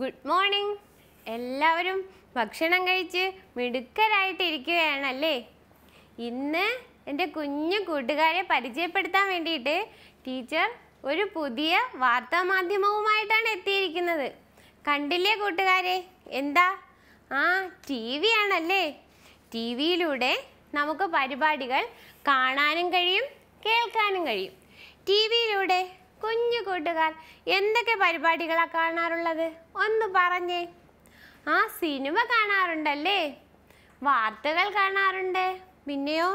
good morning എല്ലാവരും ഭക്ഷണം കഴിച്ച് മിടുക്കരായിട്ടിരിക്കുകയാണല്ലേ ഇന്ന് എൻ്റെ കുഞ്ഞു കൂട്ടുകാരെ പരിചയപ്പെടുത്താൻ വേണ്ടിയിട്ട് ടീച്ചർ ഒരു പുതിയ വാർത്താമാധ്യമവുമായിട്ടാണ് എത്തിയിരിക്കുന്നത് കണ്ടില്ലേ കൂട്ടുകാരെ എന്താ ആ ടി വി ആണല്ലേ ടി വിയിലൂടെ നമുക്ക് പരിപാടികൾ കാണാനും കഴിയും കേൾക്കാനും കഴിയും ടി വിയിലൂടെ കുഞ്ഞു കൂട്ടുകാർ എന്തൊക്കെ പരിപാടികളാണ് കാണാറുള്ളത് ഒന്ന് പറഞ്ഞേ ആ സിനിമ കാണാറുണ്ടല്ലേ വാർത്തകൾ കാണാറുണ്ട് പിന്നെയോ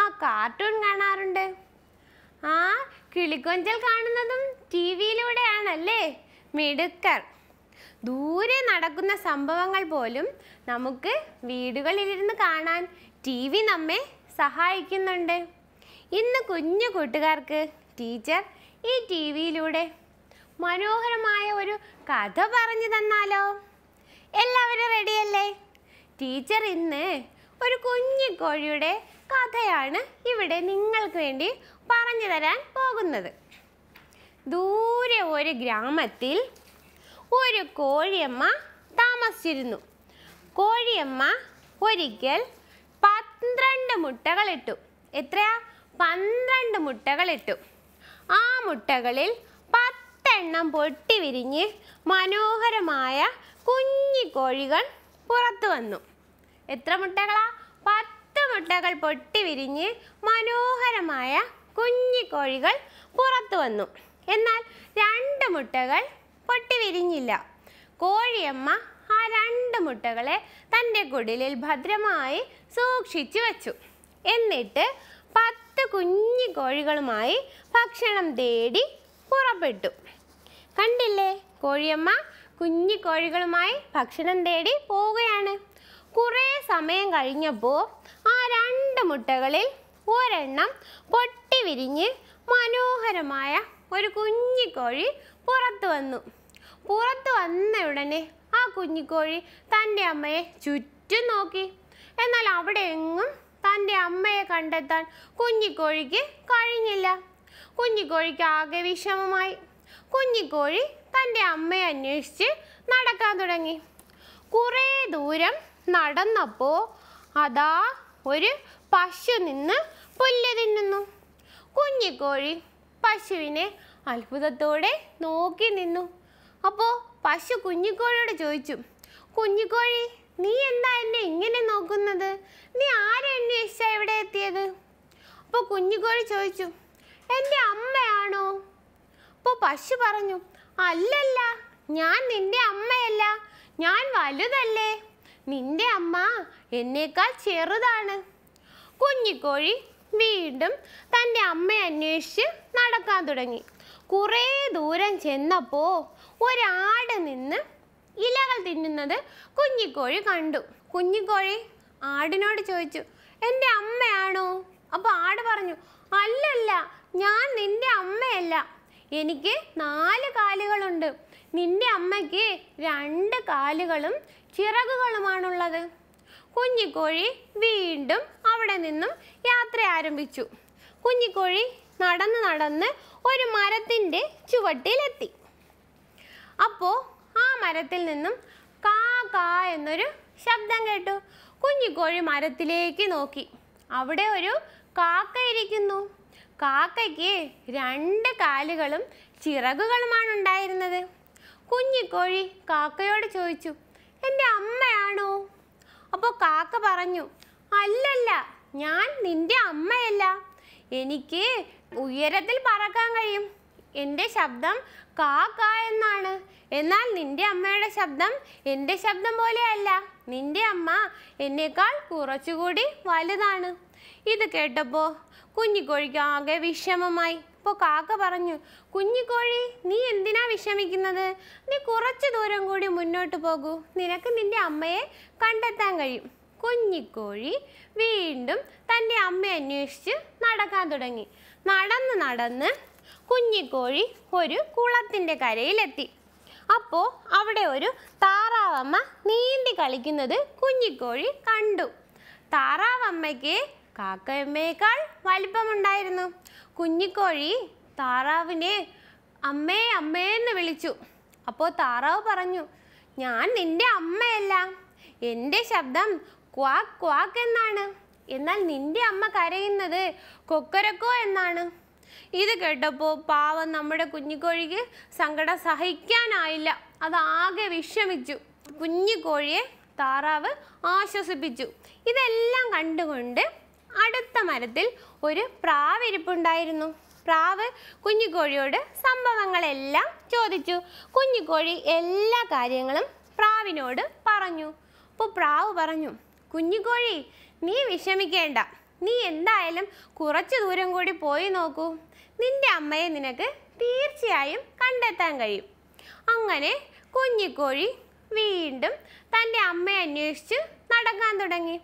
ആ കാർട്ടൂൺ കാണാറുണ്ട് ആ കിളിക്കൊഞ്ചൽ കാണുന്നതും ടി വിയിലൂടെയാണല്ലേ മിടുക്കർ ദൂരെ നടക്കുന്ന സംഭവങ്ങൾ പോലും നമുക്ക് വീടുകളിലിരുന്ന് കാണാൻ ടി വി നമ്മെ സഹായിക്കുന്നുണ്ട് ഇന്ന് കുഞ്ഞു കൂട്ടുകാർക്ക് ടീച്ചർ ഈ ടി വിയിലൂടെ മനോഹരമായ ഒരു കഥ പറഞ്ഞു തന്നാലോ എല്ലാവരും റെഡിയല്ലേ ടീച്ചർ ഇന്ന് ഒരു കുഞ്ഞു കോഴിയുടെ കഥയാണ് ഇവിടെ നിങ്ങൾക്ക് വേണ്ടി പറഞ്ഞു തരാൻ പോകുന്നത് ദൂരെ ഒരു ഗ്രാമത്തിൽ ഒരു കോഴിയമ്മ താമസിച്ചിരുന്നു കോഴിയമ്മ ഒരിക്കൽ പന്ത്രണ്ട് മുട്ടകളിട്ടു എത്രയാ പന്ത്രണ്ട് മുട്ടകളിട്ടു ആ മുട്ടകളിൽ പത്തെണ്ണം പൊട്ടി വിരിഞ്ഞ് മനോഹരമായ കുഞ്ഞി കോഴികൾ പുറത്തു വന്നു എത്ര മുട്ടകളാ പത്ത് മുട്ടകൾ പൊട്ടി വിരിഞ്ഞ് മനോഹരമായ കുഞ്ഞി കോഴികൾ പുറത്തു വന്നു എന്നാൽ രണ്ട് മുട്ടകൾ പൊട്ടി വിരിഞ്ഞില്ല കോഴിയമ്മ ആ രണ്ട് മുട്ടകളെ തൻ്റെ കുടിലിൽ ഭദ്രമായി സൂക്ഷിച്ചു വച്ചു എന്നിട്ട് പത്ത് കുഞ്ഞു കോഴികളുമായി ഭക്ഷണം തേടി പുറപ്പെട്ടു കണ്ടില്ലേ കോഴിയമ്മ കുഞ്ഞു കോഴികളുമായി ഭക്ഷണം തേടി പോവുകയാണ് കുറേ സമയം കഴിഞ്ഞപ്പോൾ ആ രണ്ട് മുട്ടകളിൽ ഒരെണ്ണം പൊട്ടി വിരിഞ്ഞ് മനോഹരമായ ഒരു കുഞ്ഞിക്കോഴി പുറത്തു വന്നു പുറത്തു വന്ന ഉടനെ ആ കുഞ്ഞിക്കോഴി തൻ്റെ അമ്മയെ ചുറ്റും നോക്കി എന്നാൽ അവിടെ എങ്ങും തൻ്റെ അമ്മയെ കണ്ടെത്താൻ കുഞ്ഞിക്കോഴിക്ക് കഴിഞ്ഞില്ല കുഞ്ഞിക്കോഴിക്ക് ആകെ വിഷമമായി കുഞ്ഞിക്കോഴി തൻ്റെ അമ്മയെ അന്വേഷിച്ച് നടക്കാൻ തുടങ്ങി കുറേ ദൂരം നടന്നപ്പോൾ അതാ ഒരു പശു നിന്ന് പുല്ല് തിന്നുന്നു കുഞ്ഞിക്കോഴി പശുവിനെ അത്ഭുതത്തോടെ നോക്കി നിന്നു അപ്പോൾ പശു കുഞ്ഞിക്കോഴിയോട് ചോദിച്ചു കുഞ്ഞിക്കോഴി നീ എന്താ എന്നെ ഇങ്ങനെ നോക്കുന്നത് നീ ആരെ അന്വേഷിച്ചാ ഇവിടെ എത്തിയത് അപ്പോൾ കുഞ്ഞുകോഴി ചോദിച്ചു എൻ്റെ അമ്മയാണോ അപ്പോൾ പശു പറഞ്ഞു അല്ലല്ല ഞാൻ നിന്റെ അമ്മയല്ല ഞാൻ വലുതല്ലേ നിന്റെ അമ്മ എന്നേക്കാൾ ചെറുതാണ് കുഞ്ഞിക്കോഴി വീണ്ടും തൻ്റെ അമ്മയെ അന്വേഷിച്ച് നടക്കാൻ തുടങ്ങി കുറേ ദൂരം ചെന്നപ്പോൾ ഒരാട് നിന്ന് ഇലകൾ തിന്നുന്നത് കുഞ്ഞിക്കോഴി കണ്ടു കുഞ്ഞിക്കോഴി ആടിനോട് ചോദിച്ചു എൻ്റെ അമ്മയാണോ അപ്പോൾ ആട് പറഞ്ഞു അല്ലല്ല ഞാൻ നിൻ്റെ അമ്മയല്ല എനിക്ക് നാല് കാലുകളുണ്ട് നിന്റെ അമ്മയ്ക്ക് രണ്ട് കാലുകളും ചിറകുകളുമാണുള്ളത് കുഞ്ഞിക്കോഴി വീണ്ടും അവിടെ നിന്നും യാത്ര ആരംഭിച്ചു കുഞ്ഞിക്കോഴി നടന്ന് നടന്ന് ഒരു മരത്തിൻ്റെ ചുവട്ടിലെത്തി അപ്പോൾ ആ മരത്തിൽ നിന്നും കാ കാ എന്നൊരു ശബ്ദം കേട്ടു കുഞ്ഞിക്കോഴി മരത്തിലേക്ക് നോക്കി അവിടെ ഒരു കാക്ക ഇരിക്കുന്നു കാക്കയ്ക്ക് രണ്ട് കാലുകളും ചിറകുകളുമാണ് ഉണ്ടായിരുന്നത് കുഞ്ഞിക്കോഴി കാക്കയോട് ചോദിച്ചു എൻ്റെ അമ്മയാണോ അപ്പോൾ കാക്ക പറഞ്ഞു അല്ലല്ല ഞാൻ നിൻ്റെ അമ്മയല്ല എനിക്ക് ഉയരത്തിൽ പറക്കാൻ കഴിയും എൻ്റെ ശബ്ദം കാ കാ എന്നാണ് എന്നാൽ നിന്റെ അമ്മയുടെ ശബ്ദം എൻ്റെ ശബ്ദം പോലെയല്ല നിന്റെ അമ്മ എന്നേക്കാൾ കുറച്ചുകൂടി വലുതാണ് ഇത് കേട്ടപ്പോൾ കുഞ്ഞിക്കോഴിക്ക് ആകെ വിഷമമായി അപ്പോൾ കാക്ക പറഞ്ഞു കുഞ്ഞിക്കോഴി നീ എന്തിനാ വിഷമിക്കുന്നത് നീ കുറച്ച് ദൂരം കൂടി മുന്നോട്ട് പോകൂ നിനക്ക് നിന്റെ അമ്മയെ കണ്ടെത്താൻ കഴിയും കുഞ്ഞിക്കോഴി വീണ്ടും തൻ്റെ അമ്മയെ അന്വേഷിച്ച് നടക്കാൻ തുടങ്ങി നടന്ന് നടന്ന് കുഞ്ഞിക്കോഴി ഒരു കുളത്തിൻ്റെ കരയിലെത്തി അപ്പോൾ അവിടെ ഒരു താറാവമ്മ നീന്തി കളിക്കുന്നത് കുഞ്ഞിക്കോഴി കണ്ടു താറാവമ്മയ്ക്ക് കാക്കയമ്മയേക്കാൾ വലിപ്പമുണ്ടായിരുന്നു കുഞ്ഞിക്കോഴി താറാവിനെ അമ്മേ അമ്മേ എന്ന് വിളിച്ചു അപ്പോൾ താറാവ് പറഞ്ഞു ഞാൻ നിന്റെ അമ്മയല്ല എൻ്റെ ശബ്ദം ക്വാക്ക് ക്വാക്ക് എന്നാണ് എന്നാൽ നിന്റെ അമ്മ കരയുന്നത് കൊക്കരക്കോ എന്നാണ് ഇത് കേട്ടപ്പോൾ പാവം നമ്മുടെ കുഞ്ഞിക്കോഴിക്ക് സങ്കടം സഹിക്കാനായില്ല അതാകെ വിഷമിച്ചു കുഞ്ഞിക്കോഴിയെ താറാവ് ആശ്വസിപ്പിച്ചു ഇതെല്ലാം കണ്ടുകൊണ്ട് അടുത്ത മരത്തിൽ ഒരു പ്രാവിരിപ്പുണ്ടായിരുന്നു പ്രാവ് കുഞ്ഞിക്കോഴിയോട് സംഭവങ്ങളെല്ലാം ചോദിച്ചു കുഞ്ഞിക്കോഴി എല്ലാ കാര്യങ്ങളും പ്രാവിനോട് പറഞ്ഞു അപ്പോൾ പ്രാവ് പറഞ്ഞു കുഞ്ഞിക്കോഴി നീ വിഷമിക്കേണ്ട നീ എന്തായാലും കുറച്ച് ദൂരം കൂടി പോയി നോക്കൂ നിന്റെ അമ്മയെ നിനക്ക് തീർച്ചയായും കണ്ടെത്താൻ കഴിയും അങ്ങനെ കുഞ്ഞിക്കോഴി വീണ്ടും തൻ്റെ അമ്മയെ അന്വേഷിച്ച് നടക്കാൻ തുടങ്ങി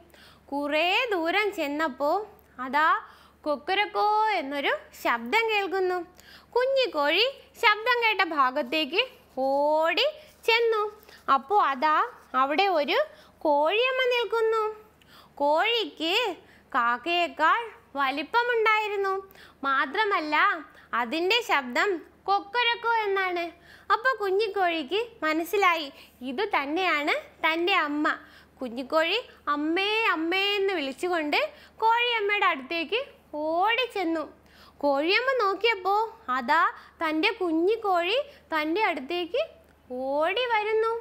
കുറേ ദൂരം ചെന്നപ്പോൾ അതാ കൊക്കരക്കോ എന്നൊരു ശബ്ദം കേൾക്കുന്നു കുഞ്ഞിക്കോഴി ശബ്ദം കേട്ട ഭാഗത്തേക്ക് ഓടി ചെന്നു അപ്പോൾ അതാ അവിടെ ഒരു കോഴിയമ്മ നിൽക്കുന്നു കോഴിക്ക് കാക്കയേക്കാൾ വലിപ്പമുണ്ടായിരുന്നു മാത്രമല്ല അതിൻ്റെ ശബ്ദം കൊക്കൊരക്കോ എന്നാണ് അപ്പോൾ കുഞ്ഞിക്കോഴിക്ക് മനസ്സിലായി ഇത് തന്നെയാണ് തൻ്റെ അമ്മ കുഞ്ഞിക്കോഴി അമ്മേ അമ്മേ എന്ന് വിളിച്ചുകൊണ്ട് കോഴിയമ്മയുടെ അടുത്തേക്ക് ചെന്നു കോഴിയമ്മ നോക്കിയപ്പോൾ അതാ തൻ്റെ കുഞ്ഞിക്കോഴി തൻ്റെ അടുത്തേക്ക് ഓടി വരുന്നു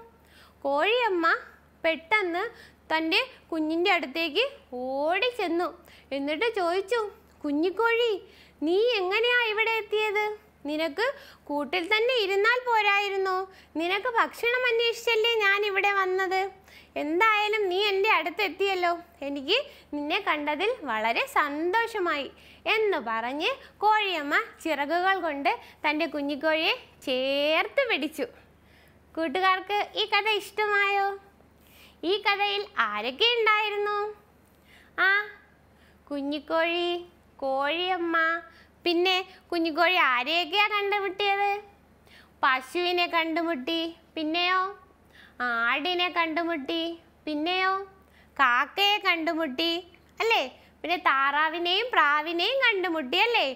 കോഴിയമ്മ പെട്ടെന്ന് തൻ്റെ കുഞ്ഞിൻ്റെ അടുത്തേക്ക് ഓടി ചെന്നു എന്നിട്ട് ചോദിച്ചു കുഞ്ഞിക്കോഴി നീ എങ്ങനെയാ ഇവിടെ എത്തിയത് നിനക്ക് കൂട്ടിൽ തന്നെ ഇരുന്നാൽ പോരായിരുന്നോ നിനക്ക് ഭക്ഷണം അന്വേഷിച്ചല്ലേ ഞാൻ ഇവിടെ വന്നത് എന്തായാലും നീ എൻ്റെ അടുത്തെത്തിയല്ലോ എനിക്ക് നിന്നെ കണ്ടതിൽ വളരെ സന്തോഷമായി എന്ന് പറഞ്ഞ് കോഴിയമ്മ ചിറകുകൾ കൊണ്ട് തൻ്റെ കുഞ്ഞിക്കോഴിയെ ചേർത്ത് പിടിച്ചു കൂട്ടുകാർക്ക് ഈ കഥ ഇഷ്ടമായോ ഈ കഥയിൽ ആരൊക്കെ ഉണ്ടായിരുന്നു ആ കുഞ്ഞിക്കോഴി കോഴിയമ്മ പിന്നെ കുഞ്ഞിക്കോഴി ആരെയൊക്കെയാ കണ്ടുമുട്ടിയത് പശുവിനെ കണ്ടുമുട്ടി പിന്നെയോ ആടിനെ കണ്ടുമുട്ടി പിന്നെയോ കാക്കയെ കണ്ടുമുട്ടി അല്ലേ പിന്നെ താറാവിനെയും പ്രാവിനെയും കണ്ടുമുട്ടി അല്ലേ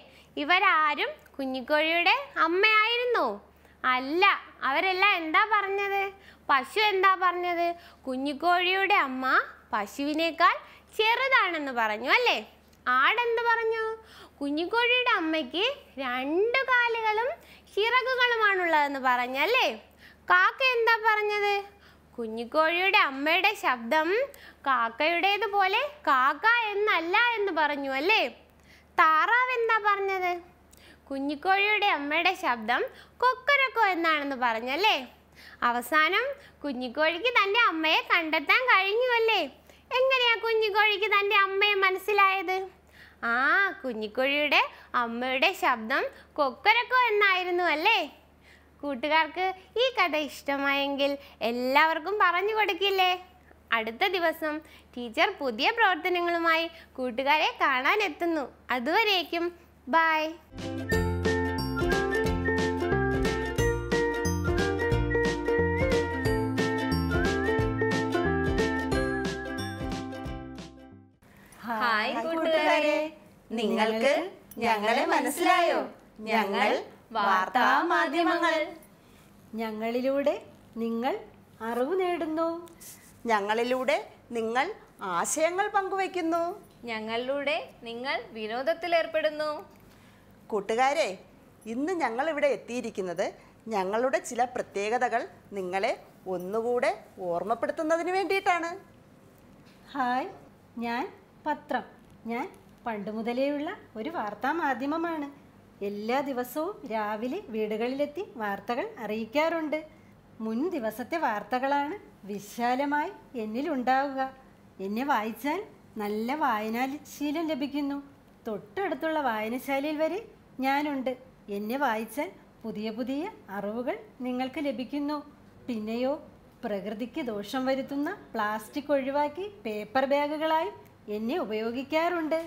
ഇവരാരും കുഞ്ഞിക്കോഴിയുടെ അമ്മയായിരുന്നു അല്ല അവരെല്ലാം എന്താ പറഞ്ഞത് പശു എന്താ പറഞ്ഞത് കുഞ്ഞിക്കോഴിയുടെ അമ്മ പശുവിനേക്കാൾ ചെറുതാണെന്ന് പറഞ്ഞു അല്ലേ ആടെന്ത് പറഞ്ഞു കുഞ്ഞിക്കോഴിയുടെ അമ്മയ്ക്ക് രണ്ട് കാലുകളും ചിറകുകളുമാണുള്ളതെന്ന് പറഞ്ഞു അല്ലേ കാക്ക എന്താ പറഞ്ഞത് കുഞ്ഞിക്കോഴിയുടെ അമ്മയുടെ ശബ്ദം കാക്കയുടേതുപോലെ കാക്ക എന്നല്ല എന്ന് പറഞ്ഞു അല്ലേ താറാവ് എന്താ പറഞ്ഞത് കുഞ്ഞിക്കോഴിയുടെ അമ്മയുടെ ശബ്ദം കൊക്കരക്കോ എന്നാണെന്ന് പറഞ്ഞല്ലേ അവസാനം കുഞ്ഞിക്കോഴിക്ക് തൻ്റെ അമ്മയെ കണ്ടെത്താൻ കഴിഞ്ഞു അല്ലേ എങ്ങനെയാ കുഞ്ഞിക്കോഴിക്ക് തൻ്റെ അമ്മയെ മനസ്സിലായത് ആ കുഞ്ഞിക്കോഴിയുടെ അമ്മയുടെ ശബ്ദം കൊക്കരക്കോ എന്നായിരുന്നു അല്ലേ കൂട്ടുകാർക്ക് ഈ കഥ ഇഷ്ടമായെങ്കിൽ എല്ലാവർക്കും പറഞ്ഞു കൊടുക്കില്ലേ അടുത്ത ദിവസം ടീച്ചർ പുതിയ പ്രവർത്തനങ്ങളുമായി കൂട്ടുകാരെ കാണാനെത്തുന്നു അതുവരേക്കും ബൈ ഹായ് കൂട്ടുകാരെ നിങ്ങൾക്ക് ഞങ്ങളെ മനസ്സിലായോ ഞങ്ങൾ വാർത്താ മാധ്യമങ്ങൾ ഞങ്ങളിലൂടെ നിങ്ങൾ അറിവ് നേടുന്നു ഞങ്ങളിലൂടെ നിങ്ങൾ ആശയങ്ങൾ പങ്കുവയ്ക്കുന്നു ഞങ്ങളിലൂടെ നിങ്ങൾ വിനോദത്തിൽ ഏർപ്പെടുന്നു കൂട്ടുകാരെ ഇന്ന് ഞങ്ങൾ ഇവിടെ എത്തിയിരിക്കുന്നത് ഞങ്ങളുടെ ചില പ്രത്യേകതകൾ നിങ്ങളെ ഒന്നുകൂടെ ഓർമ്മപ്പെടുത്തുന്നതിന് വേണ്ടിയിട്ടാണ് ഹായ് ഞാൻ പത്രം ഞാൻ പണ്ട് മുതലേയുള്ള ഒരു വാർത്താ മാധ്യമമാണ് എല്ലാ ദിവസവും രാവിലെ വീടുകളിലെത്തി വാർത്തകൾ അറിയിക്കാറുണ്ട് മുൻ ദിവസത്തെ വാർത്തകളാണ് വിശാലമായി എന്നിലുണ്ടാവുക എന്നെ വായിച്ചാൽ നല്ല വായനാശീലം ലഭിക്കുന്നു തൊട്ടടുത്തുള്ള വായനശാലയിൽ വരെ ഞാനുണ്ട് എന്നെ വായിച്ചാൽ പുതിയ പുതിയ അറിവുകൾ നിങ്ങൾക്ക് ലഭിക്കുന്നു പിന്നെയോ പ്രകൃതിക്ക് ദോഷം വരുത്തുന്ന പ്ലാസ്റ്റിക് ഒഴിവാക്കി പേപ്പർ ബാഗുകളായും എന്നെ ഉപയോഗിക്കാറുണ്ട്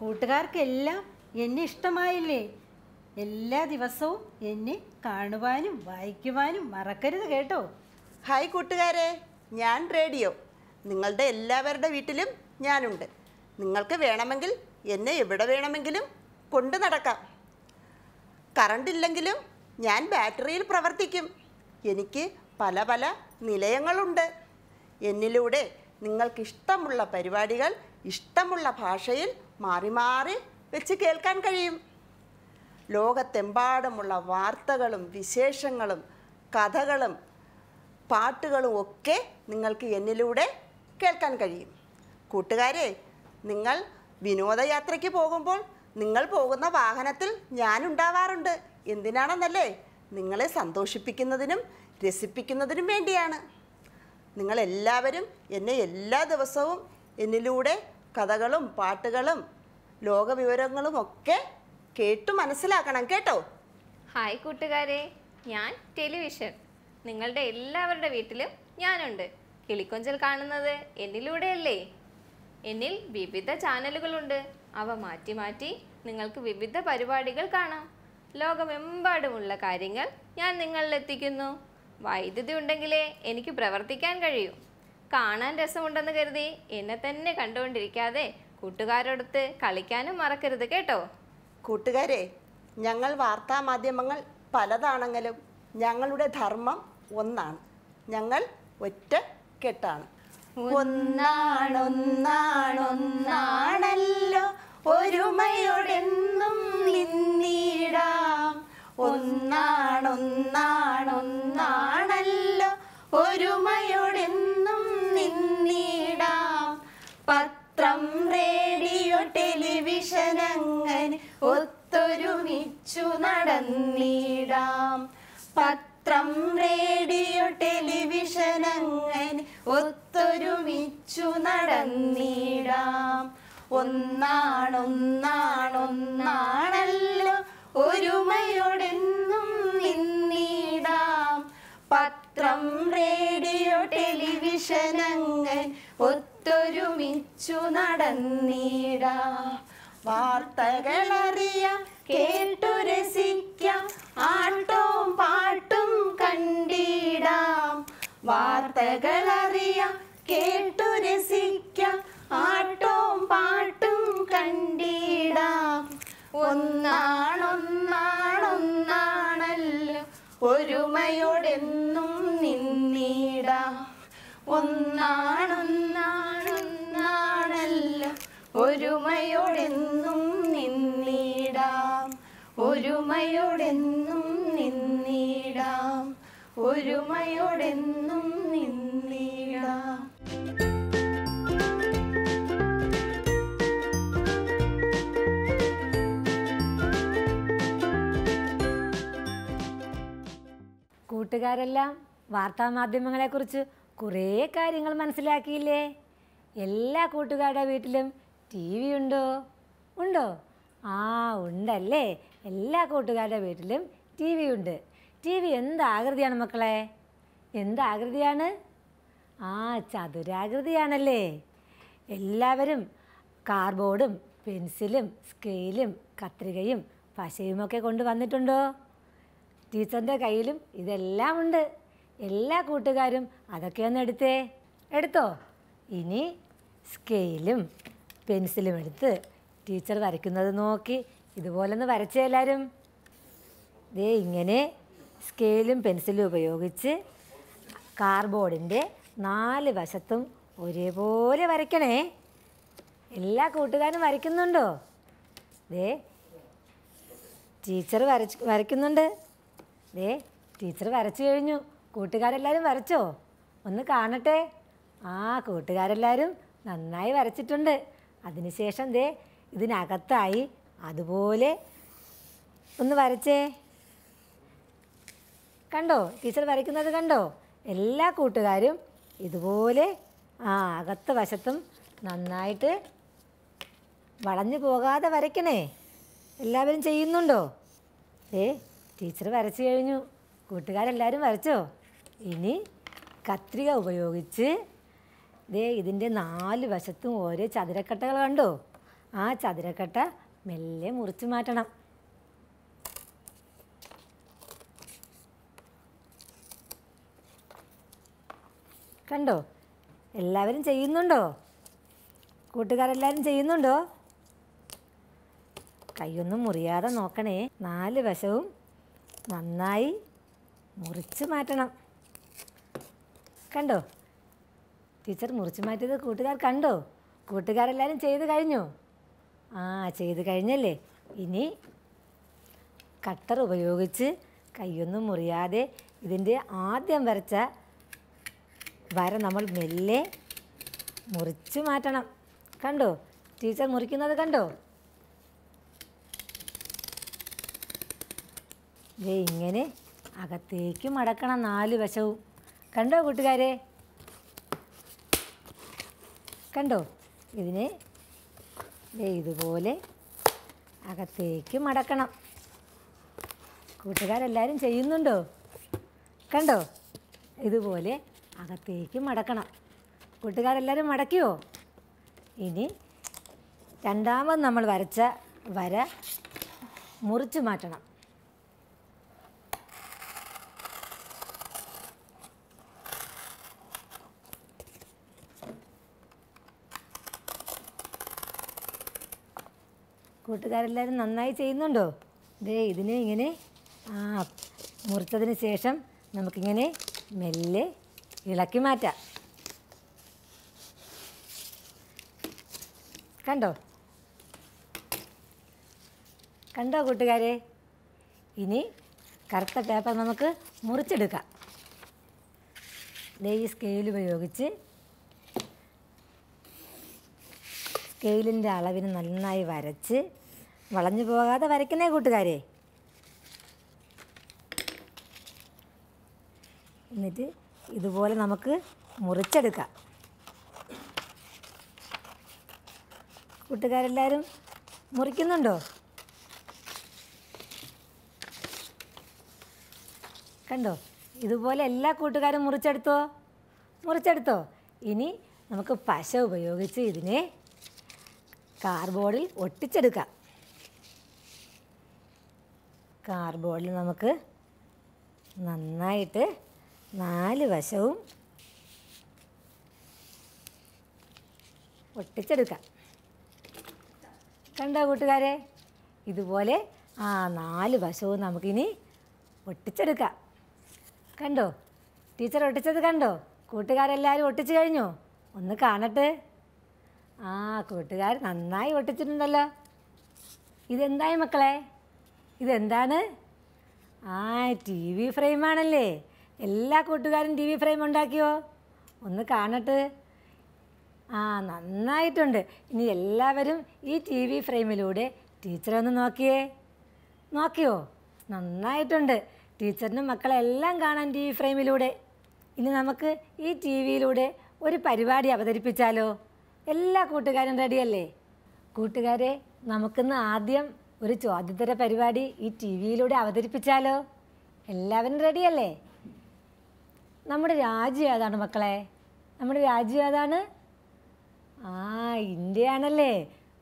കൂട്ടുകാർക്കെല്ലാം എന്നെ ഇഷ്ടമായില്ലേ എല്ലാ ദിവസവും എന്നെ കാണുവാനും വായിക്കുവാനും മറക്കരുത് കേട്ടോ ഹായ് കൂട്ടുകാരെ ഞാൻ റേഡിയോ നിങ്ങളുടെ എല്ലാവരുടെ വീട്ടിലും ഞാനുണ്ട് നിങ്ങൾക്ക് വേണമെങ്കിൽ എന്നെ എവിടെ വേണമെങ്കിലും കൊണ്ടു നടക്കാം കറണ്ടില്ലെങ്കിലും ഇല്ലെങ്കിലും ഞാൻ ബാറ്ററിയിൽ പ്രവർത്തിക്കും എനിക്ക് പല പല നിലയങ്ങളുണ്ട് എന്നിലൂടെ നിങ്ങൾക്കിഷ്ടമുള്ള പരിപാടികൾ ഇഷ്ടമുള്ള ഭാഷയിൽ മാറി മാറി വെച്ച് കേൾക്കാൻ കഴിയും ലോകത്തെമ്പാടുമുള്ള വാർത്തകളും വിശേഷങ്ങളും കഥകളും പാട്ടുകളും ഒക്കെ നിങ്ങൾക്ക് എന്നിലൂടെ കേൾക്കാൻ കഴിയും കൂട്ടുകാരെ നിങ്ങൾ വിനോദയാത്രയ്ക്ക് പോകുമ്പോൾ നിങ്ങൾ പോകുന്ന വാഹനത്തിൽ ഞാനുണ്ടാവാറുണ്ട് എന്തിനാണെന്നല്ലേ നിങ്ങളെ സന്തോഷിപ്പിക്കുന്നതിനും രസിപ്പിക്കുന്നതിനും വേണ്ടിയാണ് നിങ്ങളെല്ലാവരും എന്നെ എല്ലാ ദിവസവും എന്നിലൂടെ കഥകളും പാട്ടുകളും ലോകവിവരങ്ങളും ഒക്കെ കേട്ടു മനസ്സിലാക്കണം കേട്ടോ ഹായ് കൂട്ടുകാരെ ഞാൻ ടെലിവിഷൻ നിങ്ങളുടെ എല്ലാവരുടെ വീട്ടിലും ഞാനുണ്ട് കിളിക്കൊഞ്ചൽ കാണുന്നത് എന്നിലൂടെയല്ലേ എന്നിൽ വിവിധ ചാനലുകളുണ്ട് അവ മാറ്റി മാറ്റി നിങ്ങൾക്ക് വിവിധ പരിപാടികൾ കാണാം ലോകമെമ്പാടുമുള്ള കാര്യങ്ങൾ ഞാൻ നിങ്ങളിലെത്തിക്കുന്നു വൈദ്യുതി ഉണ്ടെങ്കിലേ എനിക്ക് പ്രവർത്തിക്കാൻ കഴിയൂ കാണാൻ രസമുണ്ടെന്ന് കരുതി എന്നെ തന്നെ കണ്ടുകൊണ്ടിരിക്കാതെ കൂട്ടുകാരോടൊത്ത് കളിക്കാനും മറക്കരുത് കേട്ടോ കൂട്ടുകാരെ ഞങ്ങൾ വാർത്താ മാധ്യമങ്ങൾ പലതാണെങ്കിലും ഞങ്ങളുടെ ധർമ്മം ഒന്നാണ് ഞങ്ങൾ ഒറ്റ കെട്ടാണ് ഒന്നാണൊന്നാണൊന്നാണല്ലോ ഒരുമയോടെന്നും നിന്നിടാം ഒന്നാണൊന്നാണൊന്നാണല്ലോ ഒരുമയോടെന്നും പത്രം റേഡിയോ ടെലിവിഷൻ അങ്ങനെ ഒത്തൊരുമിച്ചു നടന്നിടാം പത്രം റേഡിയോ ടെലിവിഷൻ അങ്ങനെ ഒത്തൊരുമിച്ചു നടന്നിടാം ഒന്നാണൊന്നാണൊന്നാണല്ലോ ഒരുമയോടെന്നും നിന്നിടാം പത്രം റേഡിയോ ടെലിവിഷൻ അങ്ങനെ ഒത്തു ഒത്തൊരുമിച്ചു നടന്നിട വാർത്തകളറിയ കേട്ടു രസിക്കാം ആട്ടവും പാട്ടും കണ്ടിടാം വാർത്തകളറിയ കേട്ടു രസിക്കാം ആട്ടവും പാട്ടും കണ്ടിടാം ഒന്നാണൊന്നാണൊന്നാണല്ലോ ഒരുമയോടെന്നും നിന്നിടാം ഒന്നാണ് ഒരുമയോടെന്നും നിന്നിടാം ഒരുമയോടെന്നും നിന്നിടാം ഒരുമയോടെന്നും നിന്നിടാം കൂട്ടുകാരെല്ലാം വാർത്താമാധ്യമങ്ങളെക്കുറിച്ച് കുറേ കാര്യങ്ങൾ മനസ്സിലാക്കിയില്ലേ എല്ലാ കൂട്ടുകാരുടെ വീട്ടിലും ടി വി ഉണ്ടോ ഉണ്ടോ ആ ഉണ്ടല്ലേ എല്ലാ കൂട്ടുകാരുടെ വീട്ടിലും ടി വി ഉണ്ട് ടി വി എന്ത് മക്കളെ എന്ത് ആ ചതുരാകൃതിയാണല്ലേ എല്ലാവരും കാർബോർഡും പെൻസിലും സ്കെയിലും കത്രികയും പശയുമൊക്കെ കൊണ്ട് വന്നിട്ടുണ്ടോ ടീച്ചറിൻ്റെ കയ്യിലും ഇതെല്ലാം ഉണ്ട് എല്ലാ കൂട്ടുകാരും അതൊക്കെ ഒന്ന് എടുത്തേ എടുത്തോ ഇനി സ്കെയിലും പെൻസിലും എടുത്ത് ടീച്ചർ വരയ്ക്കുന്നത് നോക്കി ഇതുപോലെ ഒന്ന് വരച്ച എല്ലാവരും ദേ ഇങ്ങനെ സ്കെയിലും പെൻസിലും ഉപയോഗിച്ച് കാർബോർഡിൻ്റെ നാല് വശത്തും ഒരേപോലെ വരയ്ക്കണേ എല്ലാ കൂട്ടുകാരും വരയ്ക്കുന്നുണ്ടോ ദേ ടീച്ചർ വരച്ച് വരയ്ക്കുന്നുണ്ട് ദേ ടീച്ചർ വരച്ചു കഴിഞ്ഞു കൂട്ടുകാരെല്ലാവരും വരച്ചോ ഒന്ന് കാണട്ടെ ആ കൂട്ടുകാരെല്ലാവരും നന്നായി വരച്ചിട്ടുണ്ട് അതിനുശേഷം ദേ ഇതിനകത്തായി അതുപോലെ ഒന്ന് വരച്ചേ കണ്ടോ ടീച്ചർ വരയ്ക്കുന്നത് കണ്ടോ എല്ലാ കൂട്ടുകാരും ഇതുപോലെ ആ അകത്ത് വശത്തും നന്നായിട്ട് വളഞ്ഞു പോകാതെ വരയ്ക്കണേ എല്ലാവരും ചെയ്യുന്നുണ്ടോ ഏ ടീച്ചർ വരച്ചു കഴിഞ്ഞു കൂട്ടുകാരെല്ലാവരും വരച്ചോ ഇനി കത്രിക ഉപയോഗിച്ച് ദേ ഇതിൻ്റെ നാല് വശത്തും ഓരോ ചതുരക്കട്ടകൾ കണ്ടോ ആ ചതുരക്കട്ട മെല്ലെ മുറിച്ചു മാറ്റണം കണ്ടോ എല്ലാവരും ചെയ്യുന്നുണ്ടോ കൂട്ടുകാരെല്ലാവരും ചെയ്യുന്നുണ്ടോ കൈയൊന്നും മുറിയാതെ നോക്കണേ നാല് വശവും നന്നായി മുറിച്ച് മാറ്റണം കണ്ടോ ടീച്ചർ മുറിച്ചു മാറ്റിയത് കൂട്ടുകാർ കണ്ടോ കൂട്ടുകാരെല്ലാവരും ചെയ്ത് കഴിഞ്ഞു ആ ചെയ്ത് കഴിഞ്ഞല്ലേ ഇനി കട്ടർ ഉപയോഗിച്ച് കൈയൊന്നും മുറിയാതെ ഇതിൻ്റെ ആദ്യം വരച്ച വര നമ്മൾ മെല്ലെ മുറിച്ച് മാറ്റണം കണ്ടോ ടീച്ചർ മുറിക്കുന്നത് കണ്ടോ ഇങ്ങനെ അകത്തേക്ക് മടക്കണം നാല് വശവും കണ്ടോ കൂട്ടുകാരെ കണ്ടോ ഇതിനെ ഇതുപോലെ അകത്തേക്ക് മടക്കണം കൂട്ടുകാരെല്ലാവരും ചെയ്യുന്നുണ്ടോ കണ്ടോ ഇതുപോലെ അകത്തേക്ക് മടക്കണം കൂട്ടുകാരെല്ലാവരും മടക്കിയോ ഇനി രണ്ടാമത് നമ്മൾ വരച്ച വര മുറിച്ച് മാറ്റണം കൂട്ടുകാരെല്ലാവരും നന്നായി ചെയ്യുന്നുണ്ടോ ദേ ഇതിനെ ഇങ്ങനെ ആ മുറിച്ചതിന് ശേഷം നമുക്കിങ്ങനെ മെല്ലെ ഇളക്കി മാറ്റാം കണ്ടോ കണ്ടോ കൂട്ടുകാരെ ഇനി കറുത്ത പേപ്പർ നമുക്ക് മുറിച്ചെടുക്കാം ഈ സ്കെയിൽ ഉപയോഗിച്ച് സ്കെയിലിൻ്റെ അളവിന് നന്നായി വരച്ച് വളഞ്ഞു പോകാതെ വരയ്ക്കുന്നേ കൂട്ടുകാരെ എന്നിട്ട് ഇതുപോലെ നമുക്ക് മുറിച്ചെടുക്കാം കൂട്ടുകാരെല്ലാവരും മുറിക്കുന്നുണ്ടോ കണ്ടോ ഇതുപോലെ എല്ലാ കൂട്ടുകാരും മുറിച്ചെടുത്തോ മുറിച്ചെടുത്തോ ഇനി നമുക്ക് പശ ഉപയോഗിച്ച് ഇതിനെ കാർബോർഡിൽ ഒട്ടിച്ചെടുക്കാം കാർഡ്ബോർഡിൽ നമുക്ക് നന്നായിട്ട് നാല് വശവും ഒട്ടിച്ചെടുക്കാം കണ്ടോ കൂട്ടുകാരെ ഇതുപോലെ ആ നാല് വശവും നമുക്കിനി ഒട്ടിച്ചെടുക്കാം കണ്ടോ ടീച്ചർ ഒട്ടിച്ചത് കണ്ടോ കൂട്ടുകാരെല്ലാവരും ഒട്ടിച്ചു കഴിഞ്ഞോ ഒന്ന് കാണട്ടെ ആ കൂട്ടുകാർ നന്നായി ഒട്ടിച്ചിട്ടുണ്ടല്ലോ ഇതെന്തായി മക്കളെ ഇതെന്താണ് ആ ടി വി ഫ്രെയിമാണല്ലേ എല്ലാ കൂട്ടുകാരും ടി വി ഫ്രെയിം ഉണ്ടാക്കിയോ ഒന്ന് കാണട്ടെ ആ നന്നായിട്ടുണ്ട് ഇനി എല്ലാവരും ഈ ടി വി ഫ്രെയിമിലൂടെ ടീച്ചറെ ഒന്ന് നോക്കിയേ നോക്കിയോ നന്നായിട്ടുണ്ട് ടീച്ചറിനും മക്കളെല്ലാം കാണാൻ ടി വി ഫ്രെയിമിലൂടെ ഇനി നമുക്ക് ഈ ടി വിയിലൂടെ ഒരു പരിപാടി അവതരിപ്പിച്ചാലോ എല്ലാ കൂട്ടുകാരും റെഡിയല്ലേ കൂട്ടുകാരെ നമുക്കിന്ന് ആദ്യം ഒരു ചോദ്യതര പരിപാടി ഈ ടി വിയിലൂടെ അവതരിപ്പിച്ചാലോ എല്ലാവരും റെഡിയല്ലേ നമ്മുടെ രാജ്യം ഏതാണ് മക്കളെ നമ്മുടെ രാജ്യം ഏതാണ് ആ ഇന്ത്യ ആണല്ലേ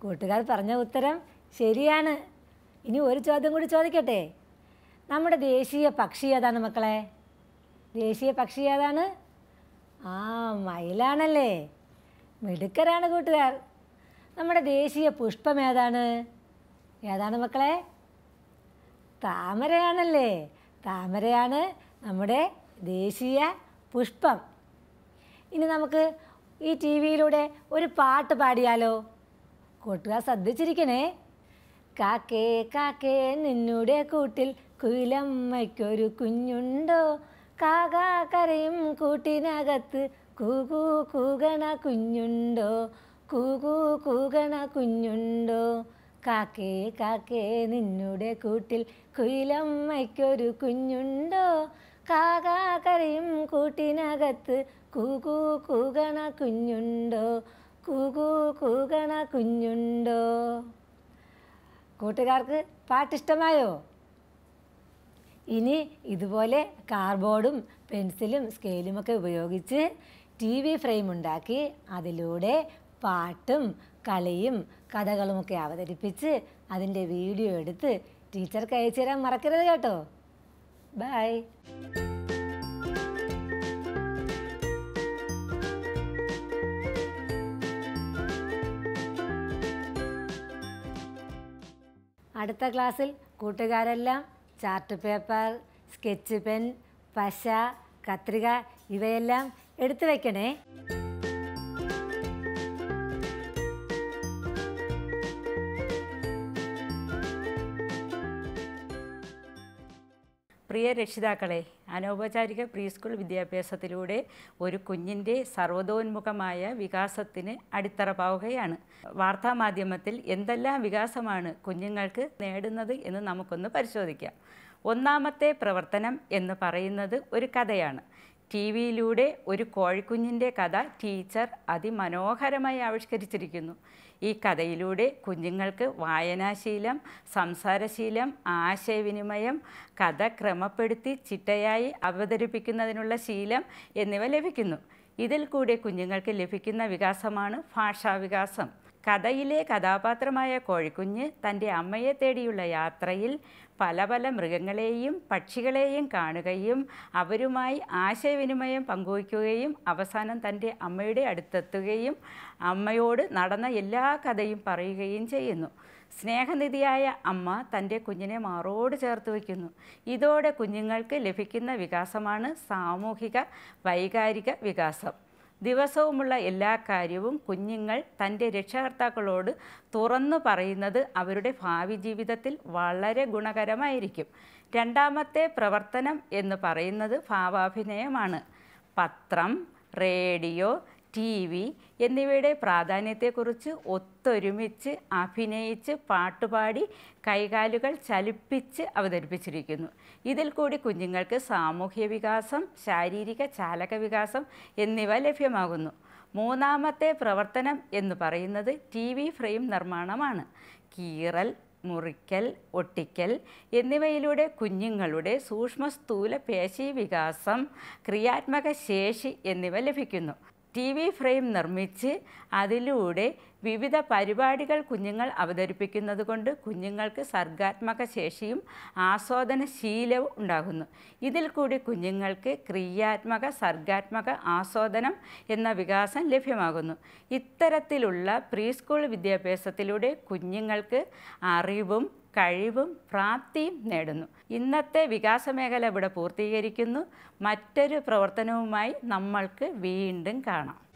കൂട്ടുകാർ പറഞ്ഞ ഉത്തരം ശരിയാണ് ഇനി ഒരു ചോദ്യം കൂടി ചോദിക്കട്ടെ നമ്മുടെ ദേശീയ പക്ഷി ഏതാണ് മക്കളെ ദേശീയ പക്ഷി ഏതാണ് ആ മയിലാണല്ലേ മിടുക്കരാണ് കൂട്ടുകാർ നമ്മുടെ ദേശീയ പുഷ്പം ഏതാണ് ഏതാണ് മക്കളെ താമരയാണല്ലേ താമരയാണ് നമ്മുടെ ദേശീയ പുഷ്പം ഇനി നമുക്ക് ഈ ടി വിയിലൂടെ ഒരു പാട്ട് പാടിയാലോ കൂട്ടുകാർ ശ്രദ്ധിച്ചിരിക്കണേ കാക്കേ കാക്കേ നിന്നുടെ കൂട്ടിൽ കുയിലമ്മയ്ക്കൊരു കുഞ്ഞുണ്ടോ കാക കരയും കൂട്ടിനകത്ത് കൂകൂ കൂകണ കുഞ്ഞുണ്ടോ കൂകൂ കൂകണ കുഞ്ഞുണ്ടോ കാക്കേ കാക്കേ നിന്നുടെ കൂട്ടിൽ കുയിലമ്മയ്ക്കൊരു കുഞ്ഞുണ്ടോ കാകാ കൂട്ടിനകത്ത് കൂകൂ കൂകണ കുഞ്ഞുണ്ടോ കൂകൂ കൂകണ കുഞ്ഞുണ്ടോ കൂട്ടുകാർക്ക് പാട്ടിഷ്ടമായോ ഇനി ഇതുപോലെ കാർബോർഡും പെൻസിലും സ്കെയിലുമൊക്കെ ഉപയോഗിച്ച് ടി വി ഫ്രെയിം ഉണ്ടാക്കി അതിലൂടെ പാട്ടും കളിയും കഥകളുമൊക്കെ അവതരിപ്പിച്ച് അതിൻ്റെ വീഡിയോ എടുത്ത് ടീച്ചർക്ക് അയച്ചു തരാൻ മറക്കരുത് കേട്ടോ ബൈ അടുത്ത ക്ലാസ്സിൽ കൂട്ടുകാരെല്ലാം ചാർട്ട് പേപ്പർ സ്കെച്ച് പെൻ പശ കത്രിക ഇവയെല്ലാം എടുത്തു വയ്ക്കണേ പ്രിയ രക്ഷിതാക്കളെ അനൗപചാരിക പ്രീ സ്കൂൾ വിദ്യാഭ്യാസത്തിലൂടെ ഒരു കുഞ്ഞിൻ്റെ സർവതോന്മുഖമായ വികാസത്തിന് അടിത്തറ പാവുകയാണ് വാർത്താമാധ്യമത്തിൽ എന്തെല്ലാം വികാസമാണ് കുഞ്ഞുങ്ങൾക്ക് നേടുന്നത് എന്ന് നമുക്കൊന്ന് പരിശോധിക്കാം ഒന്നാമത്തെ പ്രവർത്തനം എന്ന് പറയുന്നത് ഒരു കഥയാണ് ടി വിയിലൂടെ ഒരു കോഴിക്കുഞ്ഞിൻ്റെ കഥ ടീച്ചർ അതിമനോഹരമായി ആവിഷ്കരിച്ചിരിക്കുന്നു ഈ കഥയിലൂടെ കുഞ്ഞുങ്ങൾക്ക് വായനാശീലം സംസാരശീലം ആശയവിനിമയം കഥ ക്രമപ്പെടുത്തി ചിട്ടയായി അവതരിപ്പിക്കുന്നതിനുള്ള ശീലം എന്നിവ ലഭിക്കുന്നു ഇതിൽ കൂടെ കുഞ്ഞുങ്ങൾക്ക് ലഭിക്കുന്ന വികാസമാണ് ഭാഷാവികാസം കഥയിലെ കഥാപാത്രമായ കോഴിക്കുഞ്ഞ് തൻ്റെ അമ്മയെ തേടിയുള്ള യാത്രയിൽ പല പല മൃഗങ്ങളെയും പക്ഷികളെയും കാണുകയും അവരുമായി ആശയവിനിമയം പങ്കുവയ്ക്കുകയും അവസാനം തൻ്റെ അമ്മയുടെ അടുത്തെത്തുകയും അമ്മയോട് നടന്ന എല്ലാ കഥയും പറയുകയും ചെയ്യുന്നു സ്നേഹനിധിയായ അമ്മ തൻ്റെ കുഞ്ഞിനെ മാറോട് ചേർത്ത് വയ്ക്കുന്നു ഇതോടെ കുഞ്ഞുങ്ങൾക്ക് ലഭിക്കുന്ന വികാസമാണ് സാമൂഹിക വൈകാരിക വികാസം ദിവസവുമുള്ള എല്ലാ കാര്യവും കുഞ്ഞുങ്ങൾ തൻ്റെ രക്ഷകർത്താക്കളോട് തുറന്നു പറയുന്നത് അവരുടെ ഭാവി ജീവിതത്തിൽ വളരെ ഗുണകരമായിരിക്കും രണ്ടാമത്തെ പ്രവർത്തനം എന്ന് പറയുന്നത് ഭാവാഭിനയമാണ് പത്രം റേഡിയോ ടി വി എന്നിവയുടെ പ്രാധാന്യത്തെക്കുറിച്ച് ഒത്തൊരുമിച്ച് അഭിനയിച്ച് പാട്ടുപാടി കൈകാലുകൾ ചലിപ്പിച്ച് അവതരിപ്പിച്ചിരിക്കുന്നു ഇതിൽ കൂടി കുഞ്ഞുങ്ങൾക്ക് സാമൂഹ്യ വികാസം ശാരീരിക ചാലക വികാസം എന്നിവ ലഭ്യമാകുന്നു മൂന്നാമത്തെ പ്രവർത്തനം എന്ന് പറയുന്നത് ടി വി ഫ്രെയിം നിർമ്മാണമാണ് കീറൽ മുറിക്കൽ ഒട്ടിക്കൽ എന്നിവയിലൂടെ കുഞ്ഞുങ്ങളുടെ സൂക്ഷ്മ സ്ഥൂല പേശി വികാസം ക്രിയാത്മക ശേഷി എന്നിവ ലഭിക്കുന്നു ടി വി ഫ്രെയിം നിർമ്മിച്ച് അതിലൂടെ വിവിധ പരിപാടികൾ കുഞ്ഞുങ്ങൾ അവതരിപ്പിക്കുന്നത് കൊണ്ട് കുഞ്ഞുങ്ങൾക്ക് സർഗാത്മക ശേഷിയും ആസ്വാദന ശീലവും ഉണ്ടാകുന്നു ഇതിൽ കൂടി കുഞ്ഞുങ്ങൾക്ക് ക്രിയാത്മക സർഗാത്മക ആസ്വാദനം എന്ന വികാസം ലഭ്യമാകുന്നു ഇത്തരത്തിലുള്ള പ്രീ സ്കൂൾ വിദ്യാഭ്യാസത്തിലൂടെ കുഞ്ഞുങ്ങൾക്ക് അറിവും കഴിവും പ്രാപ്തിയും നേടുന്നു ഇന്നത്തെ മേഖല ഇവിടെ പൂർത്തീകരിക്കുന്നു മറ്റൊരു പ്രവർത്തനവുമായി നമ്മൾക്ക് വീണ്ടും കാണാം